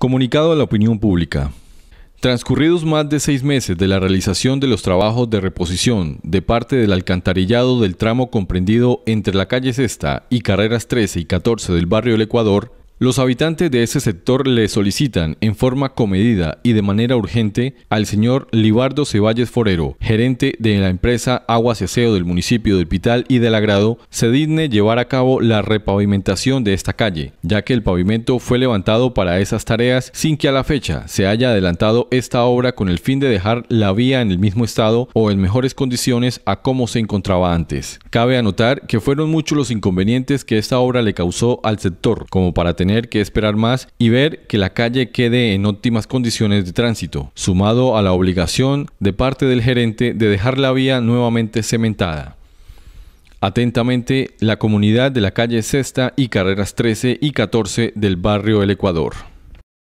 Comunicado a la opinión pública. Transcurridos más de seis meses de la realización de los trabajos de reposición de parte del alcantarillado del tramo comprendido entre la calle Sexta y carreras 13 y 14 del barrio El Ecuador, los habitantes de ese sector le solicitan en forma comedida y de manera urgente al señor Libardo Ceballes Forero, gerente de la empresa Aguas y del municipio de Pital y del Agrado, se digne llevar a cabo la repavimentación de esta calle, ya que el pavimento fue levantado para esas tareas sin que a la fecha se haya adelantado esta obra con el fin de dejar la vía en el mismo estado o en mejores condiciones a como se encontraba antes. Cabe anotar que fueron muchos los inconvenientes que esta obra le causó al sector, como para tener que esperar más y ver que la calle quede en óptimas condiciones de tránsito, sumado a la obligación de parte del gerente de dejar la vía nuevamente cementada. Atentamente, la comunidad de la calle Sexta y carreras 13 y 14 del barrio El Ecuador.